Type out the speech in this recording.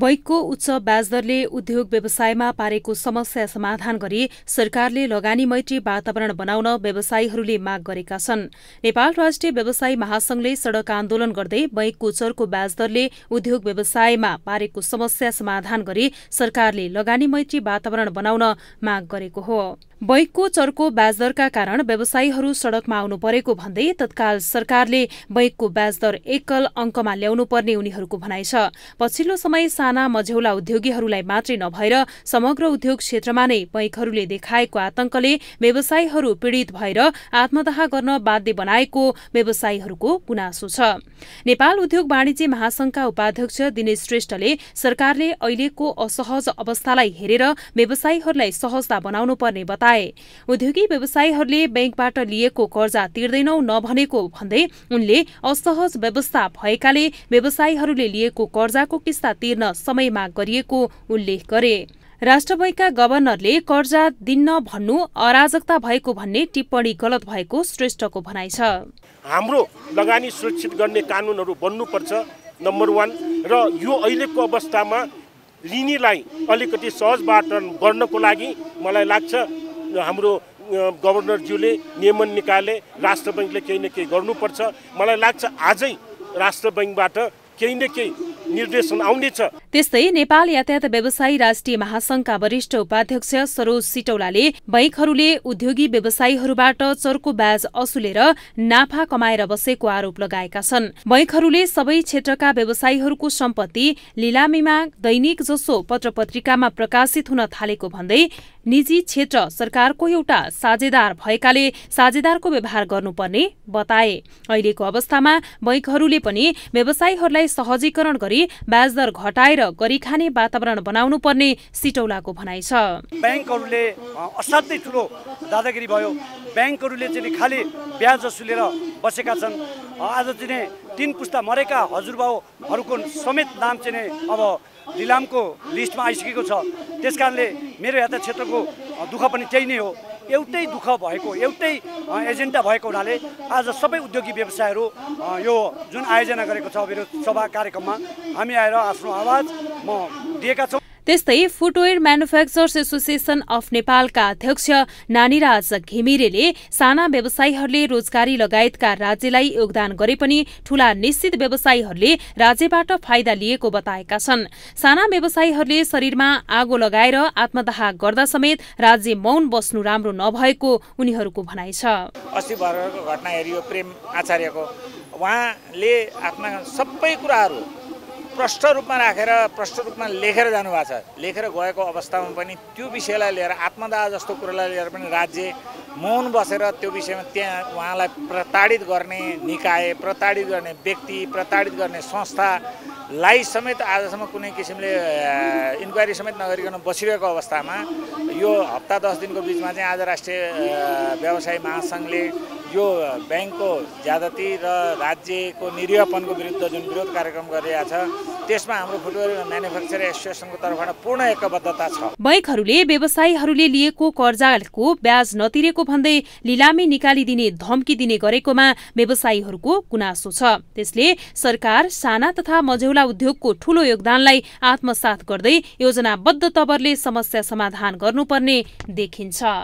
बैङ्कको उच्च ब्याजदरले उद्योग व्यवसायमा पारेको समस्या समाधान गरी सरकारले लगानी मैत्री वातावरण बनाउन व्यवसायीहरूले माग गरेका छन् नेपाल राष्ट्रिय व्यवसायी महासंघले सड़क आन्दोलन गर्दै बैङ्कको चर्को ब्याजदरले उद्योग व्यवसायमा पारेको समस्या समाधान गरी सरकारले लगानी मैत्री वातावरण बनाउन माग गरेको हो बैंकको चर्को ब्याजदरका कारण व्यवसायीहरू सड़कमा आउनु परेको भन्दै तत्काल सरकारले बैंकको ब्याजदर एकल अङ्कमा ल्याउनु पर्ने उनीहरूको भनाइ छ पछिल्लो समय साना मझौला उद्योगीहरूलाई मात्रै नभएर समग्र उद्योग क्षेत्रमा नै बैंकहरूले देखाएको आतंकले व्यवसायीहरू पीड़ित भएर आत्मदाह गर्न बाध्य बनाएको व्यवसायीहरूको गुनासो छ नेपाल उद्योग वाणिज्य महासंघका उपाध्यक्ष दिनेश श्रेष्ठले सरकारले अहिलेको असहज अवस्थालाई हेरेर व्यवसायीहरूलाई सहजता बनाउनु पर्ने बताए बताए उद्योगिक व्यवसायीहरूले ब्याङ्कबाट लिएको कर्जा तिर्दैनौ नभनेको भन्दै उनले असहज व्यवस्था भएकाले व्यवसायीहरूले लिएको कर्जाको किस्ता तिर्न समय माग गरिएको उल्लेख गरे राष्ट्र बैङ्कका गभर्नरले कर्जा दिन्न भन्नु अराजकता भएको भन्ने टिप्पणी गलत भएको श्रेष्ठको भनाइ छ हाम्रो लगानी सुरक्षित गर्ने कानुनहरू बन्नुपर्छ नम्बर वान र यो अहिलेको अवस्थामा ऋणीलाई अलिकति सहज वातावरण गर्नको लागि मलाई लाग्छ हाम्रो गभर्नरज्यूले नियमन निकाले राष्ट्र ब्याङ्कले केही न केही गर्नुपर्छ मलाई लाग्छ आजै राष्ट्र ब्याङ्कबाट केही न केही निर्देशन आउनेछ त्यस्तै नेपाल यातायात व्यवसायी राष्ट्रिय महासंघका वरिष्ठ उपाध्यक्ष सरोज सिटौलाले बैंकहरूले उद्योगी व्यवसायीहरूबाट चर्को ब्याज असुलेर नाफा कमाएर बसेको आरोप लगाएका छन् बैंकहरूले सबै क्षेत्रका व्यवसायीहरूको सम्पत्ति लिलामीमा दैनिक जसो पत्र पत्रिकामा प्रकाशित हुन थालेको भन्दै निजी क्षेत्र सरकारको एउटा साझेदार भएकाले साझेदारको व्यवहार गर्नुपर्ने बताए अहिलेको अवस्थामा बैंकहरूले पनि व्यवसायीहरूलाई सहजीकरण गरी ब्याज ब्याजदर घटाएर गरिखाने वातावरण बनाउनु पर्ने सिटौलाको भनाइ छ ब्याङ्कहरूले असाध्यै ठुलो दादागिरी भयो ब्याङ्कहरूले चाहिँ खालि ब्याज सुलेर बसेका छन् आज चाहिँ तिन पुस्ता मरेका हजुरबाउहरूको समेत नाम चाहिँ अब लिलामको लिस्टमा आइसकेको छ त्यस कारणले मेरो यातायात क्षेत्रको दुःख पनि त्यही नै हो एउटै दुःख भएको एउटै एजेन्डा भएको हुनाले आज सबै उद्योगी व्यवसायहरू यो जुन आयोजना गरेको छ विरोध सभा कार्यक्रममा हामी आएर आफ्नो आवाज म दिएका छौँ त्यस्तै फुटवेयर म्यानुफ्याक्चरर्स एसोसिएसन अफ नेपालका अध्यक्ष नानीराज घिमिरेले साना व्यवसायीहरूले रोजगारी लगायतका राज्यलाई योगदान गरे पनि ठूला निश्चित व्यवसायीहरूले राज्यबाट फाइदा लिएको बताएका छन् साना व्यवसायीहरूले शरीरमा आगो लगाएर आत्मदाह गर्दा समेत राज्य मौन बस्नु राम्रो नभएको उनीहरूको भनाइ छ घटना हेरियो प्रेम आचार्यको उहाँले आफ्ना सबै कुराहरू प्रष्ट रूपमा राखेर प्रष्ट रूपमा लेखेर जानुभएको छ लेखेर गएको अवस्थामा पनि त्यो विषयलाई लिएर आत्मदाह जस्तो कुरालाई लिएर पनि राज्य मौन बसेर त्यो विषयमा त्यहाँ उहाँलाई प्रताडित गर्ने निकाय प्रताडित गर्ने व्यक्ति प्रताडित गर्ने संस्थालाई समेत आजसम्म कुनै किसिमले इन्क्वायरी समेत नगरिकन बसिरहेको अवस्थामा यो हप्ता दस दिनको बिचमा चाहिँ आज राष्ट्रिय व्यवसाय महासङ्घले यो ब्याङ्कको ज्यादती र राज्यको निर्यापनको विरुद्ध जुन विरोध कार्यक्रम गरिरहेको छ त्यसमा हाम्रो फुटबल म्यानुफ्याक्चर एसोसिएसनको तर्फबाट पूर्ण एकबद्धता छ बैङ्कहरूले व्यवसायीहरूले लिएको कर्जाको ब्याज नतिरेको भन्दै लिलामी निकालिदिने धम्की दिने गरेकोमा व्यवसायीहरूको गुनासो छ त्यसले सरकार साना तथा मझौला उद्योगको ठूलो योगदानलाई आत्मसात गर्दै योजनाबद्ध तवरले समस्या समाधान गर्नुपर्ने देखिन्छ